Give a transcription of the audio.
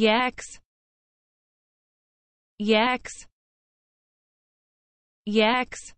yaks yaks yaks